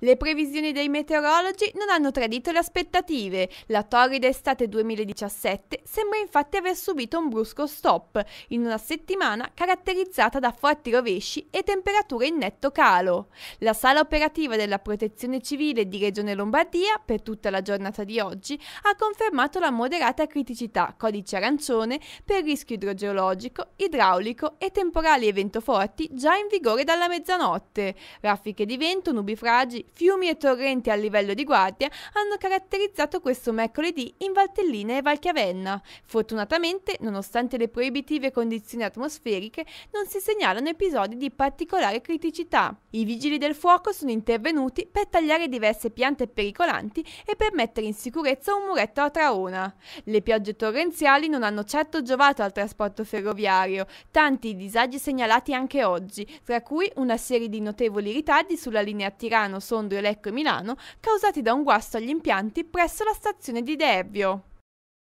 Le previsioni dei meteorologi non hanno tradito le aspettative. La torrida estate 2017 sembra infatti aver subito un brusco stop in una settimana caratterizzata da forti rovesci e temperature in netto calo. La sala operativa della Protezione Civile di Regione Lombardia per tutta la giornata di oggi ha confermato la moderata criticità codice arancione per rischio idrogeologico, idraulico e temporali e ventoforti già in vigore dalla mezzanotte. Raffiche di vento, nubi fragili, stragi, fiumi e torrenti a livello di guardia hanno caratterizzato questo mercoledì in Valtellina e Valchiavenna. Fortunatamente, nonostante le proibitive condizioni atmosferiche, non si segnalano episodi di particolare criticità. I vigili del fuoco sono intervenuti per tagliare diverse piante pericolanti e per mettere in sicurezza un muretto a traona. Le piogge torrenziali non hanno certo giovato al trasporto ferroviario, tanti i disagi segnalati anche oggi, tra cui una serie di notevoli ritardi sulla linea Tirano Milano, Sondrio, Lecco e Milano, causati da un guasto agli impianti presso la stazione di Debbio.